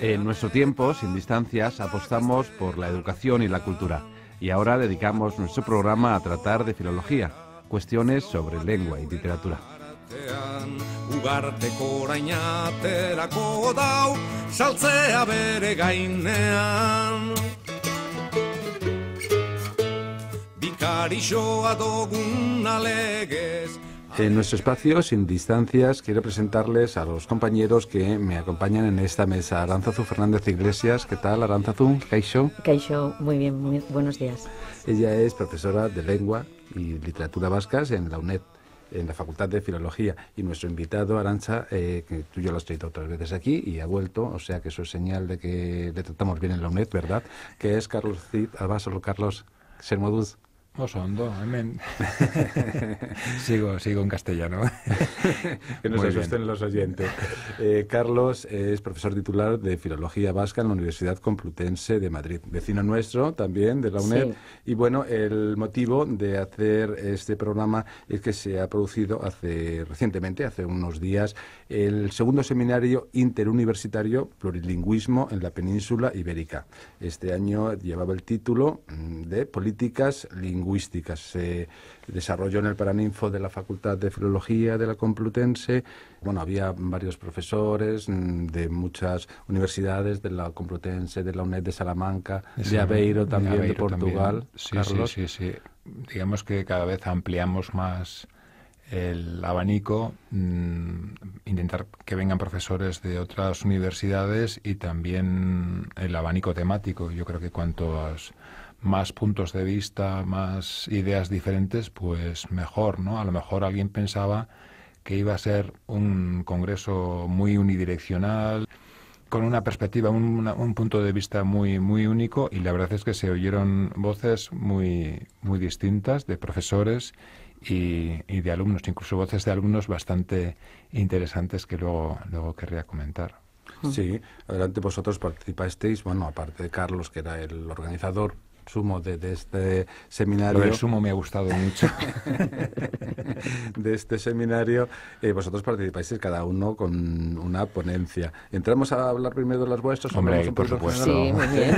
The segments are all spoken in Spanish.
En nuestro tiempo, sin distancias, apostamos por la educación y la cultura. Y ahora dedicamos nuestro programa a tratar de filología, cuestiones sobre lengua y literatura. En nuestro espacio, sin distancias, quiero presentarles a los compañeros que me acompañan en esta mesa. Aranzazu Fernández Iglesias, ¿qué tal Aranzazu? Kaisho. Kaisho, muy bien, buenos días. Ella es profesora de lengua y literatura vascas en la UNED en la Facultad de Filología y nuestro invitado Arancha, eh, que tú yo lo has traído otras veces aquí y ha vuelto, o sea que eso es señal de que le tratamos bien en la UNED, ¿verdad? Que es Carlos Cid Abasolo Carlos Sermoduz. Osondo, amén. sigo, sigo en castellano. que no se asusten los oyentes. Eh, Carlos es profesor titular de Filología Vasca en la Universidad Complutense de Madrid, vecino nuestro también de la UNED. Y bueno, el motivo de hacer este programa es que se ha producido hace recientemente, hace unos días, el segundo seminario interuniversitario Plurilingüismo en la Península Ibérica. Este año llevaba el título mm, de Políticas Lingüísticas lingüísticas. Se desarrolló en el Paraninfo de la Facultad de Filología de la Complutense. Bueno, había varios profesores mm, de muchas universidades, de la Complutense, de la UNED de Salamanca, de, Aveiro también, de, Portugal. Sí, sí, sí, Digamos que cada vez ampliamos más el abanico, mm, intentar que vengan profesores de otras universidades y también el abanico temático. Yo creo que cuantos más puntos de vista, más ideas diferentes, pues mejor, ¿no? A lo mejor alguien pensaba que iba a ser un congreso muy unidireccional, con una perspectiva, un, punto de vista muy, muy único y la verdad es que se oyeron voces muy, muy distintas de profesores y, y, de alumnos, incluso voces de alumnos bastante interesantes que luego, luego querría comentar. Sí, adelante vosotros participasteis, bueno, aparte de Carlos, que era el organizador, sumo de, este seminario. El sumo me ha gustado mucho. de este seminario, eh, vosotros participáis cada uno con una ponencia. ¿Entramos a hablar primero de las vuestras? Hombre, por supuesto. Sí, muy bien.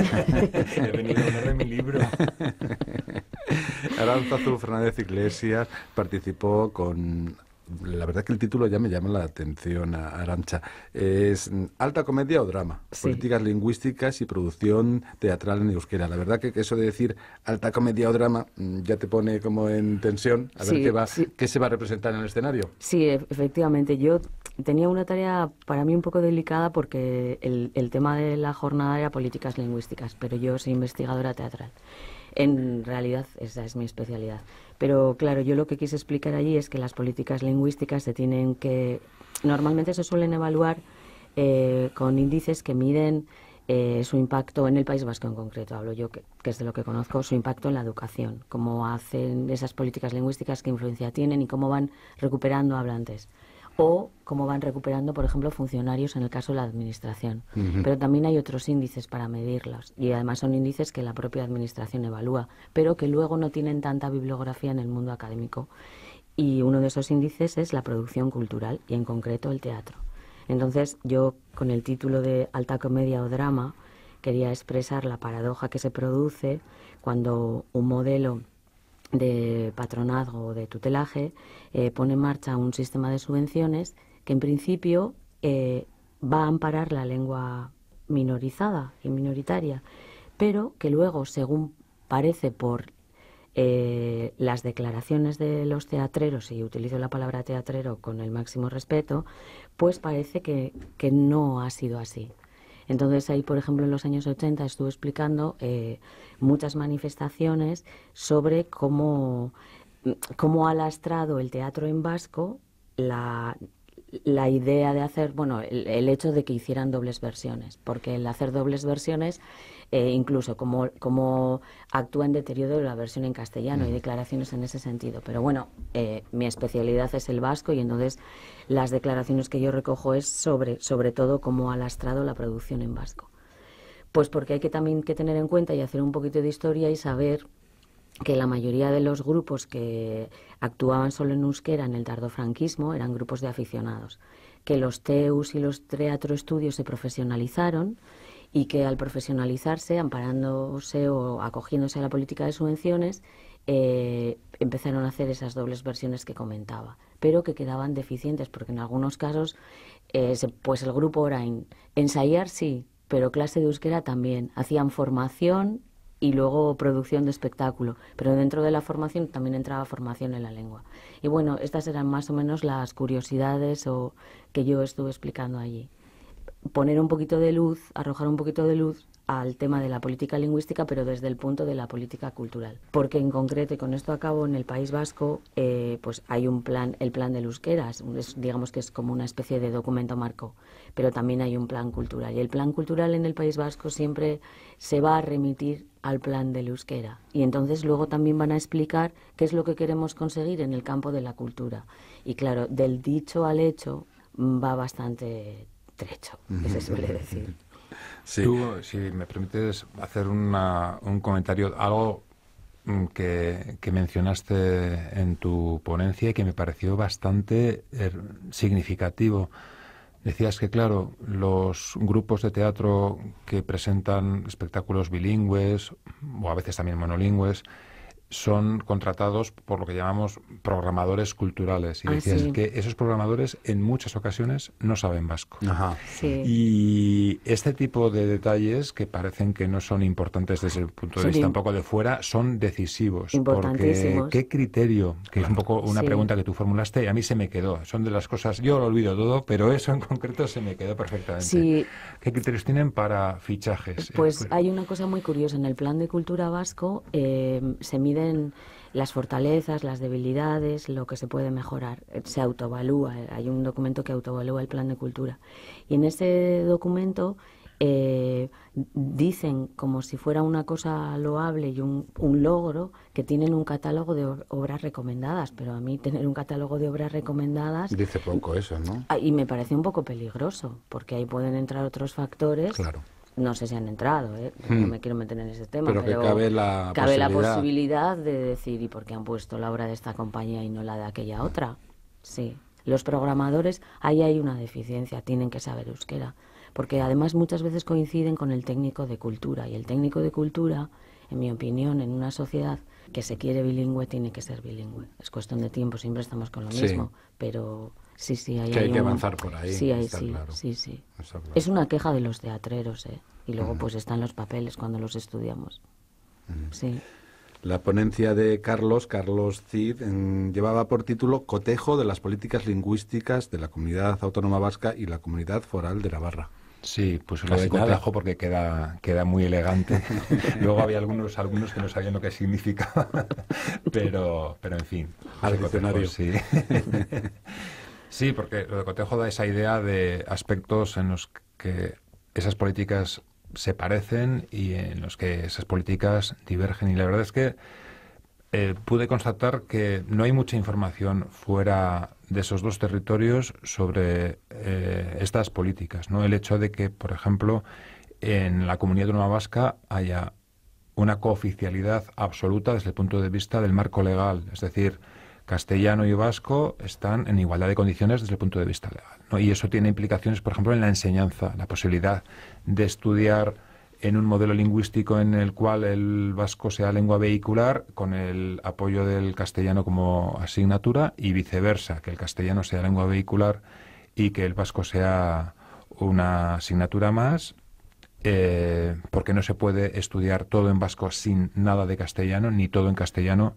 He venido a de mi libro. Aranzazu Fernández Iglesias participó con la verdad que el título ya me llama la atención, Arancha. Es alta comedia o drama, políticas lingüísticas y producción teatral en euskera. La verdad que eso de decir alta comedia o drama mm, ya te pone como en tensión a ver qué, va, qué se va a representar en el escenario. Sí, e-, efectivamente. Yo tenía una tarea para mí un poco delicada porque el tema de la jornada era políticas lingüísticas, pero yo soy investigadora teatral. En realidad, esa es mi especialidad. Pero claro, yo lo que quise explicar allí es que las políticas lingüísticas se tienen que... Normalmente se suelen evaluar eh, con índices que miden eh, su impacto en el País Vasco en concreto, hablo yo, que, que, es de lo que conozco, su impacto en la educación, cómo hacen esas políticas lingüísticas, qué influencia tienen y cómo van recuperando hablantes o cómo van recuperando, por ejemplo, funcionarios en el caso de la Administración. Pero también hay otros índices para medirlos y además son índices que la propia Administración evalúa, pero que luego no tienen tanta bibliografía en el mundo académico. Y uno de esos índices es la producción cultural y en concreto el teatro. Entonces yo con el título de Alta Comedia o Drama quería expresar la paradoja que se produce cuando un modelo de patronazgo o de tutelaje, eh, pone en marcha un sistema de subvenciones que en principio eh, va a amparar la lengua minorizada y minoritaria, pero que luego, según parece por eh, las declaraciones de los teatreros, y utilizo la palabra teatrero con el máximo respeto, pues parece que no ha sido así. Entonces ahí, por ejemplo, en los años 80 estuve explicando eh, muchas manifestaciones sobre cómo, cómo ha lastrado el teatro en vasco la la idea de hacer, bueno, el, hecho de que hicieran dobles versiones, porque el hacer dobles versiones e incluso cómo, cómo actúa en deterioro la versión en castellano. ...y declaraciones en ese sentido. Pero bueno, eh, mi especialidad es el vasco y entonces las declaraciones que yo recojo es sobre, sobre todo cómo ha lastrado la producción en vasco. Pues porque hay que también que tener en cuenta y hacer un poquito de historia y saber que la mayoría de los grupos que actuaban solo en euskera en el tardofranquismo eran grupos de aficionados, que los TEUs y los teatro estudios se profesionalizaron y que al profesionalizarse, amparándose o acogiéndose a la política de subvenciones, eh, empezaron a hacer esas dobles versiones que comentaba, pero que quedaban deficientes, porque en algunos casos, eh, pues el grupo era ensayar sí, pero clase de euskera también. Hacían formación y luego producción de espectáculo, pero dentro de la formación también entraba formación en la lengua. Y bueno, estas eran más o menos las curiosidades o, que yo estuve explicando allí poner un poquito de luz, arrojar un poquito de luz al tema de la política lingüística, pero desde el punto de la política cultural. Porque en concreto, y con esto acabo, en el País Vasco, eh, pues hay un plan, el plan de luzqueras, digamos que es como una especie de documento marco, pero también hay un plan cultural. Y el plan cultural en el País Vasco siempre se va a remitir al plan de euskera... Y entonces luego también van a explicar qué es lo que queremos conseguir en el campo de la cultura. Y claro, del dicho al hecho mm, va bastante si me permites hacer un comentario, algo mm, que, que, mencionaste en tu ponencia y que me pareció bastante eh, significativo. Decías que, claro, los grupos de teatro que presentan espectáculos bilingües o a veces también monolingües, son contratados por lo que llamamos programadores culturales. Y ah, decías que esos programadores en muchas ocasiones no saben vasco. Y este tipo de detalles que parecen que no son importantes desde el punto de vista un poco de fuera, son decisivos. Porque qué criterio, que es un poco una pregunta que tú formulaste y a mí se me quedó. Son de las cosas, yo lo olvido todo, pero eso en concreto se me quedó perfectamente. ¿Qué criterios tienen para fichajes? Pues, eh, pues, hay una cosa muy curiosa. En el plan de cultura vasco eh, se mide las fortalezas, las debilidades, lo que se puede mejorar. Se autoevalúa, hay un documento que autoevalúa el plan de cultura. Y en ese documento eh, dicen como si fuera una cosa loable y un, logro que tienen un catálogo de obras recomendadas, pero a mí tener un catálogo de obras recomendadas... Dice poco eso, ¿no? Ah, y me parece un poco peligroso, porque ahí pueden entrar otros factores. Claro no sé si han entrado, ¿eh? no hmm. me quiero meter en ese tema, pero, cabe, la, posibilidad. de decir, ¿y por qué han puesto la obra de esta compañía y no la de aquella otra? Sí, los programadores, ahí hay una deficiencia, tienen que saber euskera, porque además muchas veces coinciden con el técnico de cultura, y el técnico de cultura, en mi opinión, en una sociedad que se quiere bilingüe, tiene que ser bilingüe. Es cuestión de tiempo, siempre estamos con lo mismo, pero Sí, sí, hay, que hay, avanzar por ahí. Es una queja de los teatreros, ¿eh? Y luego pues están los papeles cuando los estudiamos. La ponencia de Carlos, Carlos Cid, llevaba por título Cotejo de las políticas lingüísticas de la comunidad autónoma vasca y la comunidad foral de Navarra. Sí, pues lo de cotejo porque queda, queda muy elegante. Luego había algunos, algunos que no sabían lo que significaba, pero, pero en fin. Al diccionario. Sí. Sí, porque lo de Cotejo da esa idea de aspectos en los que esas políticas se parecen y en los que esas políticas divergen. Y la verdad es que eh, pude constatar que no hay mucha información fuera de esos dos territorios sobre eh, estas políticas. ¿no? El hecho de que, por ejemplo, en la comunidad de Nueva vasca haya una cooficialidad absoluta desde el punto de vista del marco legal. Es decir, castellano y vasco están en igualdad de condiciones desde el punto de vista legal. Y eso tiene implicaciones, por ejemplo, en la enseñanza, la posibilidad de estudiar en un modelo lingüístico en el cual el vasco sea lengua vehicular con el apoyo del castellano como asignatura y viceversa, que el castellano sea lengua vehicular y que el vasco sea una asignatura más, eh, porque no se puede estudiar todo en vasco sin nada de castellano, ni todo en castellano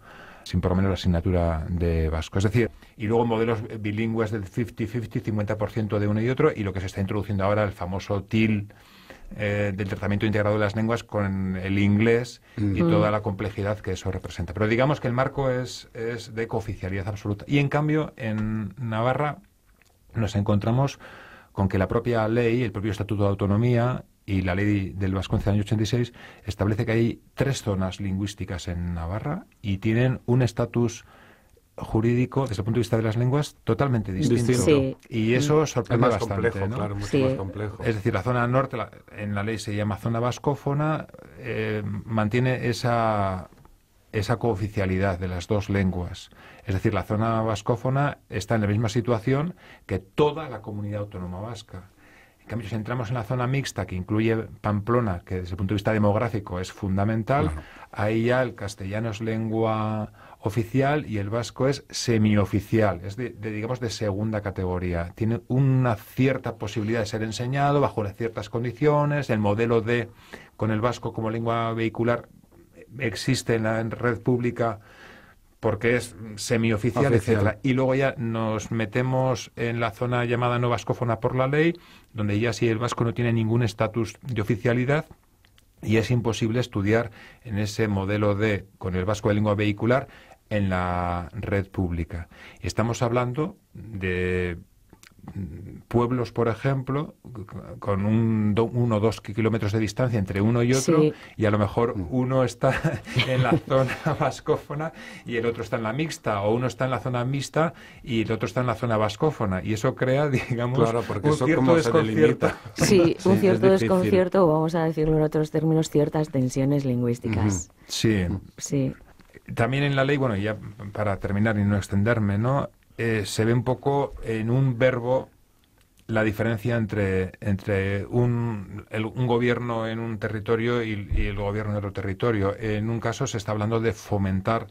sin por lo menos la asignatura de vasco. Es decir, y luego modelos bilingües del 50-50, 50%, de uno y otro, y lo que se está introduciendo ahora, el famoso TIL. Eh, del tratamiento integrado de las lenguas con el inglés mm. y toda mm. la complejidad que eso representa. Pero digamos que el marco es, es de cooficialidad absoluta. Y en cambio, en Navarra nos encontramos con que la propia ley, el propio Estatuto de Autonomía y la ley del Vascuence del año 86 establece que hay tres zonas lingüísticas en Navarra y tienen un estatus jurídico desde el punto de vista de las lenguas totalmente distinto. Y eso sorprende bastante. Es decir, la zona norte en la ley se llama zona vascófona, eh, mantiene esa, esa cooficialidad de las dos lenguas. Es decir, la zona vascófona está en la misma situación que toda la comunidad autónoma vasca. En cambio, si entramos en la zona mixta, que incluye Pamplona, que desde el punto de vista demográfico es fundamental, ahí ya el castellano es lengua oficial y el vasco es semioficial, es digamos de segunda categoría. Tiene una cierta posibilidad de ser enseñado bajo ciertas condiciones. El modelo de con el vasco como lengua vehicular existe en la red pública porque es semioficial, etcétera. Y luego ya nos metemos en la zona llamada no vascófona por la ley, donde ya si el vasco no tiene ningún estatus de oficialidad, y es imposible estudiar en ese modelo de, con el vasco de lengua vehicular, en la red pública. Estamos hablando de pueblos, por ejemplo, con un, uno o dos kilómetros de distancia entre uno y otro, y a lo mejor mm. uno está en la zona vascófona y el otro está en la mixta, o uno está en la zona mixta y el otro está en la zona vascófona, y eso crea, digamos, porque un cierto desconcierto. sí, un cierto desconcierto, o vamos a decirlo en otros términos, ciertas tensiones lingüísticas. Sí. Sí también en la ley, bueno, ya para terminar y no extenderme, ¿no? Eh, se ve un poco en un verbo la diferencia entre, entre un, un gobierno en un territorio y, y, el gobierno en otro territorio. En un caso se está hablando de fomentar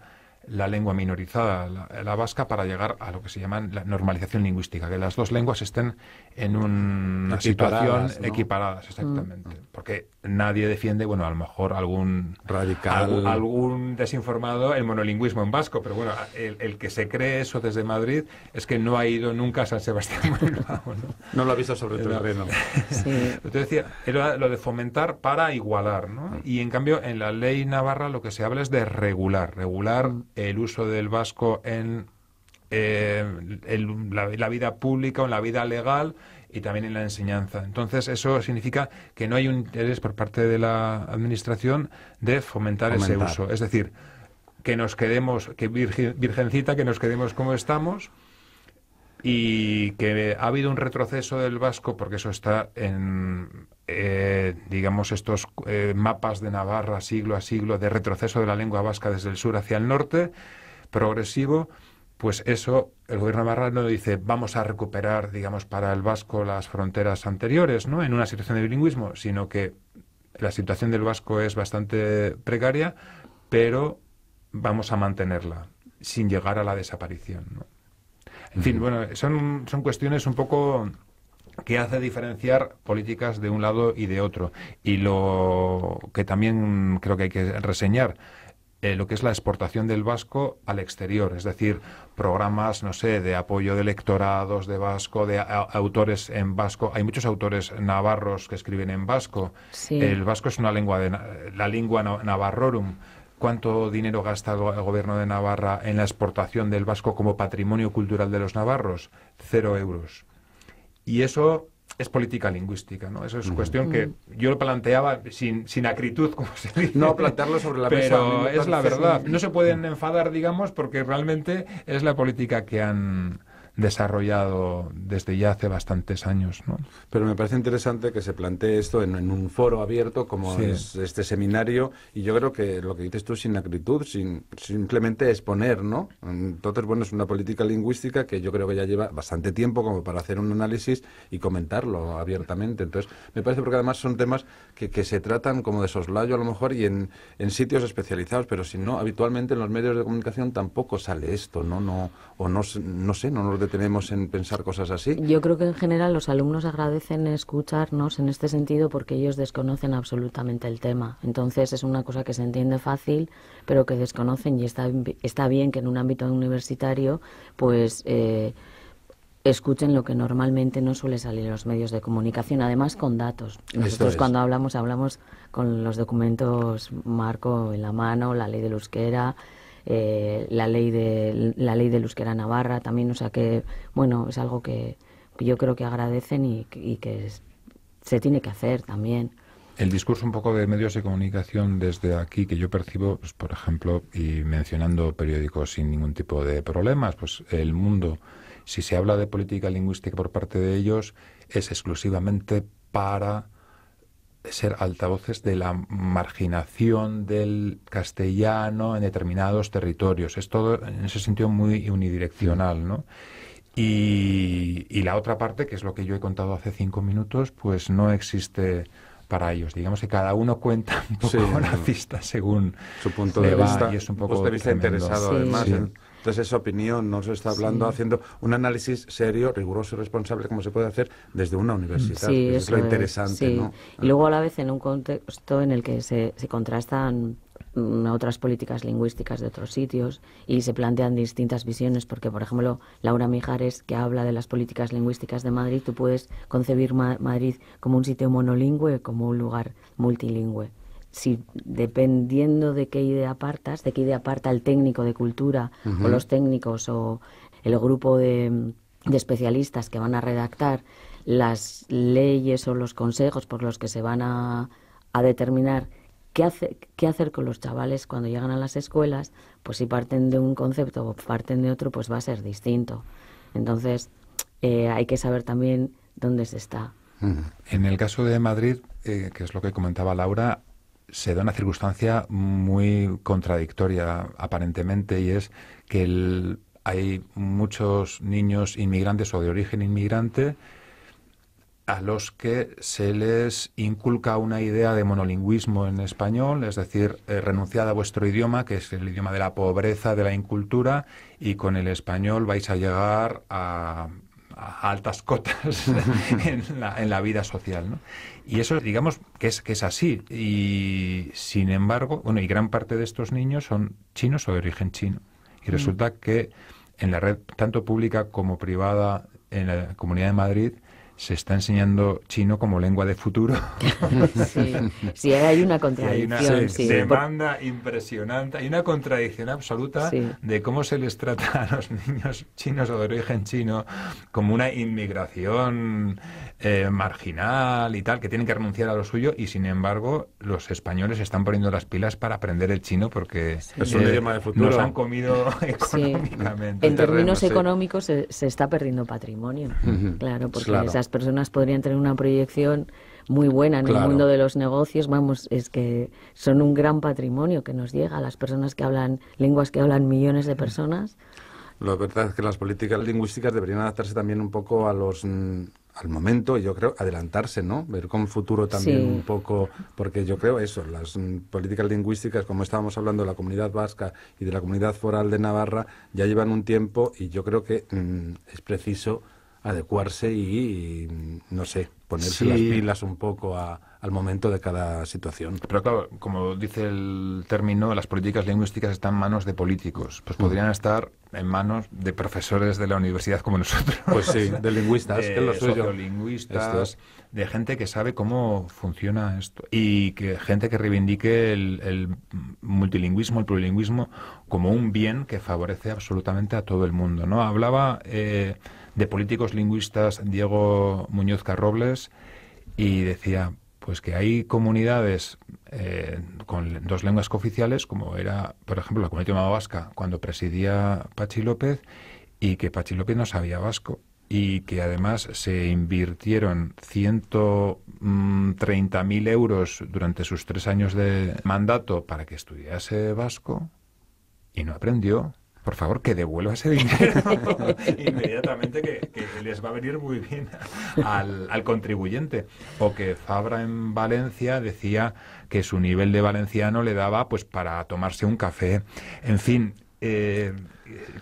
la lengua minorizada, la, vasca, para llegar a lo que se llama la normalización lingüística, que las dos lenguas estén en una situación equiparadas, exactamente. Mm. Porque nadie defiende, bueno, a lo mejor algún radical, algún, desinformado, el monolingüismo en vasco, pero bueno, el, que se cree eso desde Madrid es que no ha ido nunca a San Sebastián. ¿no? lo ha visto sobre el terreno. sí. Te decía, era lo de fomentar para igualar, ¿no? Mm. Y en cambio, en la ley navarra lo que se habla es de regular, regular mm el uso del vasco en eh, la, vida pública o en la vida legal y también en la enseñanza. Entonces, eso significa que no hay un interés por parte de la Administración de fomentar, ese uso. Es decir, que nos quedemos, que Virgencita, que nos quedemos como estamos y que ha habido un retroceso del vasco, porque eso está en, eh, digamos, estos eh, mapas de Navarra siglo a siglo de retroceso de la lengua vasca desde el sur hacia el norte, progresivo, pues eso el gobierno no dice, vamos a recuperar, digamos, para el vasco las fronteras anteriores, ¿no? En una situación de bilingüismo, sino que la situación del vasco es bastante precaria, pero vamos a mantenerla sin llegar a la desaparición, En fin, mm. bueno, son, son cuestiones un poco que hace diferenciar políticas de un lado y de otro. Y lo que también creo que hay que reseñar, eh, lo que es la exportación del vasco al exterior, es decir, programas, no sé, de apoyo de electorados de vasco, de autores en vasco. Hay muchos autores navarros que escriben en vasco. El vasco es una lengua de la lengua navarrorum. ¿Cuánto dinero gasta el gobierno de Navarra en la exportación del vasco como patrimonio cultural de los navarros? Cero euros. Y eso es política lingüística, ¿no? Eso es cuestión que mm. yo lo planteaba sin, sin acritud, como se dice. No plantearlo sobre la mesa. Pero es la verdad. No se pueden enfadar, digamos, porque realmente es la política que han, desarrollado desde ya hace bastantes años. ¿no? Pero me parece interesante que se plantee esto en, un foro abierto como es este seminario y yo creo que lo que dices tú sin acritud, sin simplemente exponer, ¿no? Entonces, bueno, es una política lingüística que yo creo que ya lleva bastante tiempo como para hacer un análisis y comentarlo abiertamente. Entonces, me parece porque además son temas que, se tratan como de soslayo a lo mejor y en, sitios especializados, pero si no, habitualmente en los medios de comunicación tampoco sale esto, ¿no? no o no, no sé, no nos tenemos en pensar cosas así. Yo creo que en general los alumnos agradecen escucharnos en este sentido porque ellos desconocen absolutamente el tema. Entonces es una cosa que se entiende fácil, pero que desconocen y está, bien que en un ámbito universitario pues... Eh, escuchen lo que normalmente no suele salir en los medios de comunicación, además con datos. Nosotros cuando hablamos, hablamos con los documentos marco en la mano, la ley del euskera, eh, la ley de la ley de Euskera Navarra también, o sea que bueno es algo que, yo creo que agradecen y, que se tiene que hacer también. El discurso un poco de medios de comunicación desde aquí que yo percibo, pues, por ejemplo, y mencionando periódicos sin ningún tipo de problemas, pues El Mundo, si se habla de política lingüística por parte de ellos, es exclusivamente para ser altavoces de la marginación del castellano en determinados territorios. Es todo en ese sentido muy unidireccional, ¿no? Y, la otra parte, que es lo que yo he contado hace cinco minutos, pues no existe para ellos. Digamos que cada uno cuenta un poco sí, según su punto de vista. Y es un poco interesado, entonces, esa opinión no se está hablando, haciendo un análisis serio, riguroso y responsable, como se puede hacer desde una universidad. es lo interesante. ¿no? Y luego, a la vez, en un contexto en el que se, contrastan mm, otras políticas lingüísticas de otros sitios y se plantean distintas visiones, porque, por ejemplo, Laura Mijares, que habla de las políticas lingüísticas de Madrid, tú puedes concebir Madrid como un sitio monolingüe, como un lugar multilingüe si dependiendo de qué idea apartas, de qué idea aparta el técnico de cultura o los técnicos o el grupo de, especialistas que van a redactar las leyes o los consejos por los que se van a, a determinar qué, hace, qué hacer con los chavales cuando llegan a las escuelas, pues si parten de un concepto o parten de otro, pues va a ser distinto. Entonces, eh, hay que saber también dónde se está. En el caso de Madrid, eh, que es lo que comentaba Laura, se da una circunstancia muy contradictoria aparentemente y es que hay muchos niños inmigrantes o de origen inmigrante a los que se les inculca una idea de monolingüismo en español, es decir, eh, renunciad a vuestro idioma, que es el idioma de la pobreza, de la incultura, y con el español vais a llegar a altas cotas en, la, en, la, vida social. ¿no? Y eso, digamos, que es, que es así. Y sin embargo, bueno, y gran parte de estos niños son chinos o de origen chino. Y mm. resulta que en la red, tanto pública como privada, en la Comunidad de Madrid, se está enseñando chino como lengua de futuro. sí, hay una contradicción. demanda impresionante, hay una contradicción absoluta de cómo se les trata a los niños chinos o de origen chino como una inmigración eh, marginal y tal, que tienen que renunciar a lo suyo y sin embargo los españoles están poniendo las pilas para aprender el chino porque es un futuro. han comido económicamente. En términos económicos se, está perdiendo patrimonio, claro, porque las personas podrían tener una proyección muy buena en el mundo de los negocios. Vamos, es que son un gran patrimonio que nos llega a las personas que hablan lenguas que hablan millones de personas. lo verdad es que las políticas lingüísticas deberían adaptarse también un poco a los mm, al momento, Y yo creo, adelantarse, ¿no? Ver con futuro también un poco, porque yo creo eso, las mm, políticas lingüísticas, como estábamos hablando de la comunidad vasca y de la comunidad foral de Navarra, ya llevan un tiempo y yo creo que mm, es preciso adecuarse y, no sé, ponerse las pilas un poco al momento de cada situación. Pero claro, como dice el término, las políticas lingüísticas están en manos de políticos. Pues mm. podrían estar en manos de profesores de la universidad como nosotros. Pues sí, de lingüistas, de lo de gente que sabe cómo funciona esto y que gente que reivindique el, multilingüismo, el plurilingüismo como un bien que favorece absolutamente a todo el mundo. No hablaba eh, de políticos lingüistas Diego Muñoz Carrobles y decía pues que hay comunidades eh, con dos lenguas cooficiales, como era, por ejemplo, la comunidad vasca, cuando presidía Pachi López, y que Pachi López no sabía vasco, y que además se invirtieron 130.000 mm, euros durante sus tres años de mandato para que estudiase vasco, y no aprendió, por favor, que devuelva ese dinero inmediatamente, que, les va a venir muy bien al, contribuyente. O que Fabra en Valencia decía que su nivel de valenciano le daba pues para tomarse un café. En fin, eh,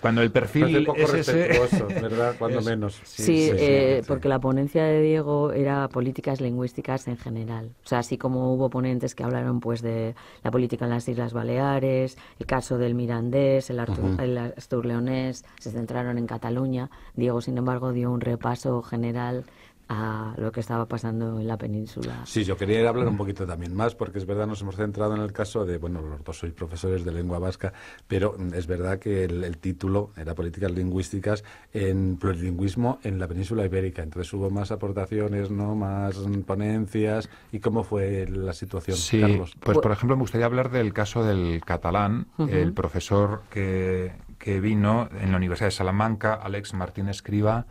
cuando el perfil poco respetuoso, ¿verdad? Cuando menos. Eh, sí, porque la ponencia de Diego era políticas lingüísticas en general. O sea, así como hubo ponentes que hablaron pues de la política en las Islas Baleares, el caso del mirandés, el, el asturleonés, se centraron en Cataluña. Diego, sin embargo, dio un repaso general a lo que estaba pasando en la península. Sí, yo quería hablar un poquito también más, porque es verdad, nos hemos centrado en el caso de, bueno, los dos sois profesores de lengua vasca, pero es verdad que el, título era Políticas Lingüísticas en Plurilingüismo en la península ibérica. Entonces hubo más aportaciones, ¿no? Más ponencias. ¿Y cómo fue la situación, sí, Pues, por ejemplo, me gustaría hablar del caso del catalán, el profesor que, que vino en la Universidad de Salamanca, Alex Martínez Escriba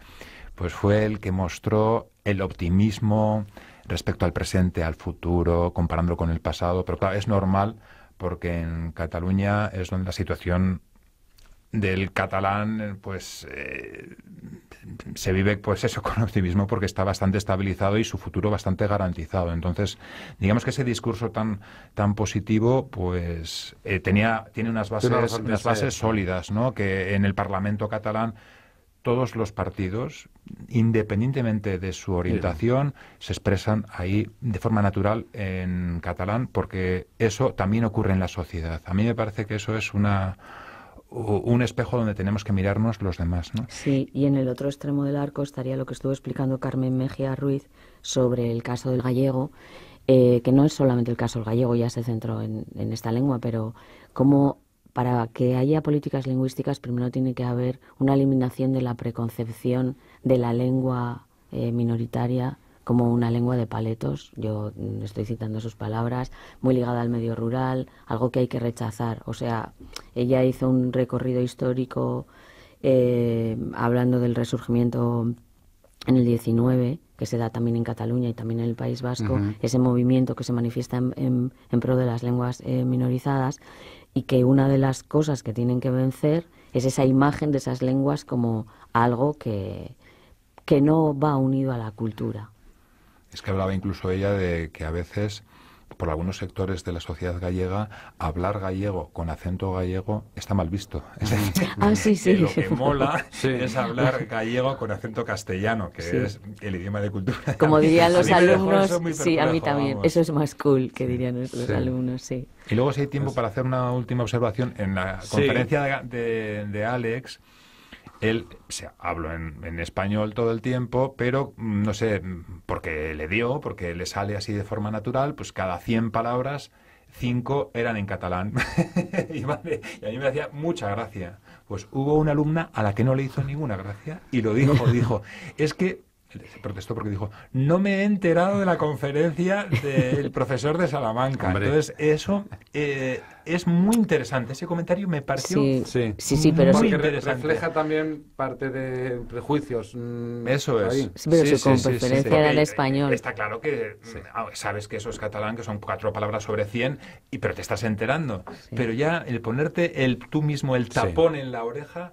pues fue el que mostró el optimismo respecto al presente, al futuro, comparándolo con el pasado. Pero claro, es normal porque en Cataluña es donde la situación del catalán eh, pues eh, se vive pues eso con optimismo porque está bastante estabilizado y su futuro bastante garantizado entonces digamos que ese discurso tan tan positivo pues eh, tenía tiene unas bases unas bases sólidas no que en el parlamento catalán todos los partidos, independientemente de su orientación, se expresan ahí de forma natural en catalán, porque eso también ocurre en la sociedad. A mí me parece que eso es una un espejo donde tenemos que mirarnos los demás, ¿no? Sí, y en el otro extremo del arco estaría lo que estuvo explicando Carmen Mejía Ruiz sobre el caso del gallego, eh, que no es solamente el caso del gallego, ya se centró en esta lengua, pero cómo para que haya políticas lingüísticas primero tiene que haber una eliminación de la preconcepción de la lengua eh, minoritaria como una lengua de paletos, yo mm, estoy citando sus palabras, muy ligada al medio rural, algo que hay que rechazar. O sea, ella hizo un recorrido histórico eh, hablando del resurgimiento en el 19, que se da también en Cataluña y también en el País Vasco, ese movimiento que se manifiesta en, pro de las lenguas eh, minorizadas, y que una de las cosas que tienen que vencer es esa imagen de esas lenguas como algo que, que no va unido a la cultura. Es que hablaba incluso ella de que a veces por algunos sectores de la sociedad gallega, hablar gallego con acento gallego está mal visto. ah, sí, sí. Lo que mola es hablar gallego con acento castellano, que es el idioma de cultura. Como dirían los alumnos, sí, a mí también. Eso es más cool que dirían los alumnos, sí. Y luego, si hay tiempo pues para hacer una última observación, en la conferencia de, de Alex, él se habló en, español todo el tiempo, pero mm, no sé, mm, porque le dio, porque le sale así de forma natural, pues cada 100 palabras, 5 eran en catalán. y, y, a mí me hacía mucha gracia. Pues hubo una alumna a la que no le hizo ninguna gracia y lo dijo, dijo, es que protestó porque dijo, no me he enterado de la conferencia del profesor de Salamanca. Entonces, eso eh, es muy interesante. Ese comentario me pareció sí, sí, pero refleja también parte de prejuicios. Mm, eso es. Pero su conferencia era español. Está claro que mm, ah, sabes que eso es catalán, que son cuatro palabras sobre cien, y, pero te estás enterando. Pero ya el ponerte el, tú mismo el tapón en la oreja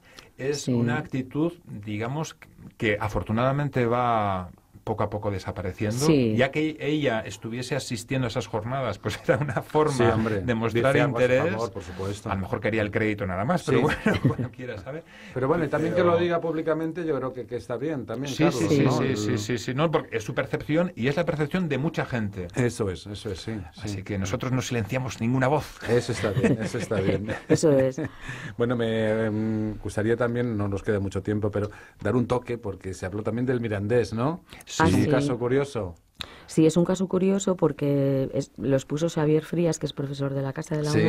es una actitud, digamos, que afortunadamente va poco a poco desapareciendo. Ya que ella estuviese asistiendo a esas jornadas, pues era una forma de mostrar interés. supuesto. A lo mejor quería el crédito nada más, pero bueno, cuando quiera ¿sabes? Pero bueno, y también que lo diga públicamente, yo creo que, está bien también. Sí, sí, sí, sí, sí, no, porque es su percepción y es la percepción de mucha gente. Eso es, eso es, sí. Así que nosotros no silenciamos ninguna voz. Eso está bien, eso está bien. eso es. Bueno, me em, gustaría también, no nos queda mucho tiempo, pero dar un toque, porque se habló también del Mirandés, ¿no? Ah, es un caso curioso. Sí, es un caso curioso porque los puso Xavier Frías, que es profesor de la Casa de la, sí,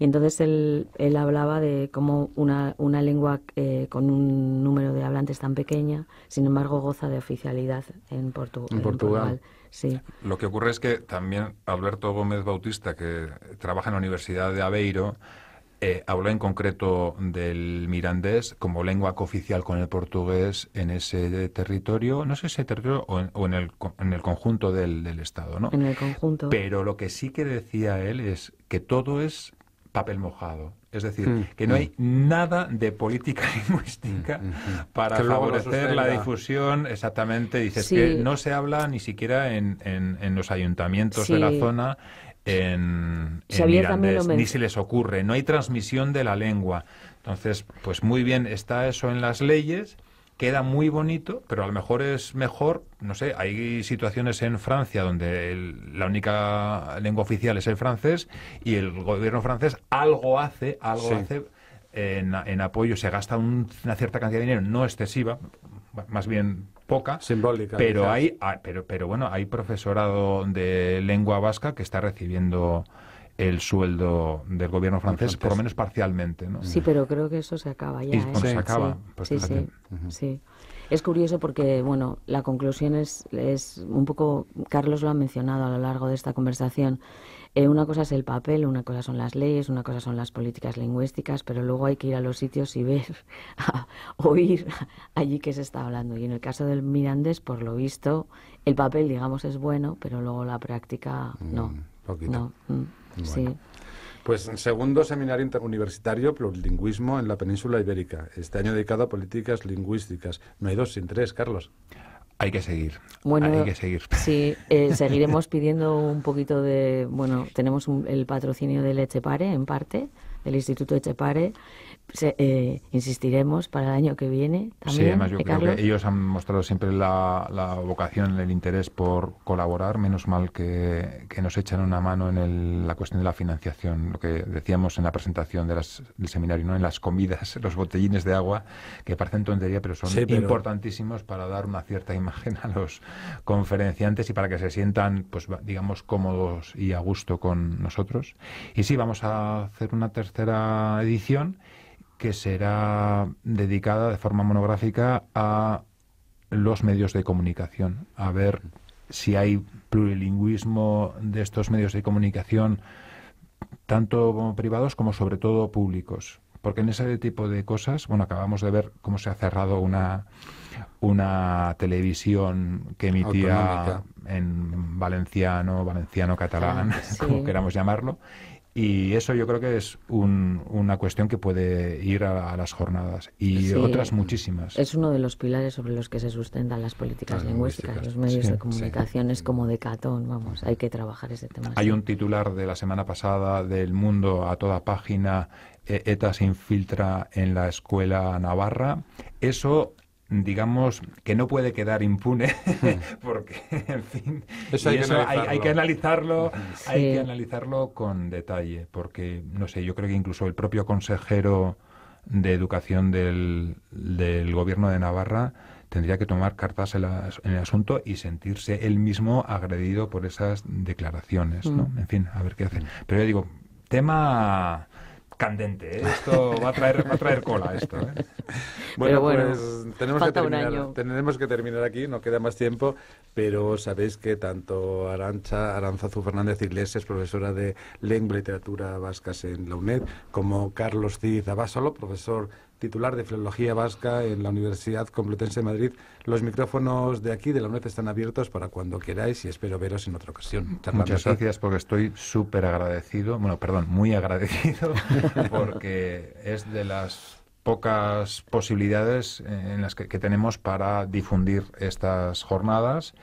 y entonces él, él hablaba de cómo una, una lengua eh, con un número de hablantes tan pequeña, sin embargo, goza de oficialidad en, Portugal. Lo que ocurre es que también Alberto Gómez Bautista, que trabaja en la Universidad de Aveiro, eh, habló en concreto del mirandés como lengua cooficial con el portugués en ese territorio, no sé si ese territorio o en, el, en el conjunto del, del, Estado, ¿no? En el conjunto. Pero lo que sí que decía él es que todo es papel mojado. Es decir, mm, que no mm. hay nada de política lingüística mm, para favorecer la difusión. Exactamente, dices que no se habla ni siquiera en, en, los ayuntamientos de la zona en, ni se les ocurre, no hay transmisión de la lengua. Entonces, pues muy bien, está eso en las leyes, queda muy bonito, pero a lo mejor es mejor, no sé, hay situaciones en Francia donde la única lengua oficial es el francés y el gobierno francés algo hace, algo en, apoyo, se gasta una cierta cantidad de dinero, no excesiva, más bien poca. Pero, hay, ah, pero, pero bueno, hay profesorado de lengua vasca que está recibiendo el sueldo del gobierno francés, por lo menos parcialmente. ¿no? Sí, pero creo que eso se acaba ya. ¿eh? Pues se acaba. Pues sí, Es curioso porque, bueno, la conclusión es, es un poco, Carlos lo ha mencionado a lo largo de esta conversación, eh, una cosa es el papel, una cosa son las leyes, una cosa son las políticas lingüísticas, pero luego hay que ir a los sitios y ver, oír allí que se está hablando. Y en el caso del mirandés, por lo visto, el papel, digamos, es bueno, pero luego la práctica no. Mm, mm, pues segundo seminario interuniversitario, plurilingüismo en la península ibérica, este año dedicado a políticas lingüísticas. No hay dos sin tres, Carlos. Hay que seguir. Bueno, hay que seguir. Sí, eh, seguiremos pidiendo un poquito de. Bueno, tenemos el patrocinio del Echepare, en parte, del Instituto Echepare. Eh, insistiremos para el año que viene. sí, además yo ¿eh, creo que ellos han mostrado siempre la, vocación, el interés por colaborar. Menos mal que, nos echan una mano en la cuestión de la financiación. Lo que decíamos en la presentación del seminario, ¿no? en las comidas, los botellines de agua, que parecen tontería, pero son importantísimos para dar una cierta imagen a los conferenciantes y para que se sientan, pues digamos, cómodos y a gusto con nosotros. Y sí, vamos a hacer una tercera edición que será dedicada de forma monográfica a los medios de comunicación, a ver si hay plurilingüismo de estos medios de comunicación, tanto privados como sobre todo públicos. Porque en ese tipo de cosas, bueno, acabamos de ver cómo se ha cerrado una, una televisión que emitía en valenciano, valenciano catalán, ah, como queramos llamarlo, y eso yo creo que es una cuestión que puede ir a, las jornadas y otras muchísimas. Es uno de los pilares sobre los que se sustentan las políticas lingüísticas, los medios de comunicación. Es como de catón, vamos, hay que trabajar ese tema. Hay un titular de la semana pasada del Mundo a toda página e-, ETA se infiltra en la escuela navarra. Eso digamos, que no puede quedar impune, mm. porque, en fin, eso hay, que analizarlo, mm. hay que analizarlo con detalle, porque, no sé, yo creo que incluso el propio consejero de educación del, del gobierno de Navarra tendría que tomar cartas en, el asunto y sentirse él mismo agredido por esas declaraciones, ¿no? Mm. En fin, a ver qué hacen. Pero yo digo, tema candente. ¿eh? Esto va a traer, va a traer cola esto. ¿eh? Bueno, bueno, pues tenemos que, terminar, tenemos que terminar aquí, no queda más tiempo, pero sabéis que tanto Arancha, Aranzazu Fernández Iglesias, profesora de lengua y literatura vascas en la UNED, como Carlos Cid Abásolo, profesor titular de Filología Vasca en la Universidad Complutense de Madrid. Los micrófonos de aquí, de la UNED, están abiertos para cuando queráis y espero veros en otra ocasión. Muchas gracias porque estoy súper agradecido, bueno, perdón, muy agradecido, porque es de las pocas posibilidades eh, en las que tenemos para difundir estas jornadas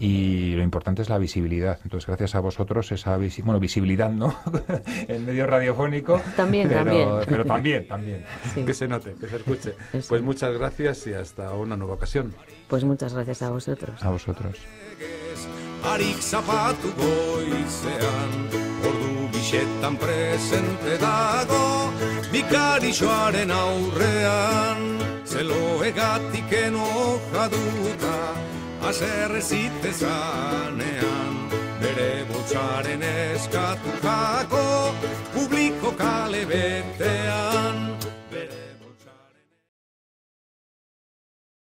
y lo importante es la visibilidad. Entonces, gracias a vosotros, esa visi bueno, visibilidad, ¿no? en medio radiofónico. También, también. Pero también, también. Que se note, que se escuche. Pues muchas gracias y hasta una nueva ocasión. Pues muchas gracias a vosotros. A vosotros. haserrezite zanean bere botxaren eskatukako publiko kale betean.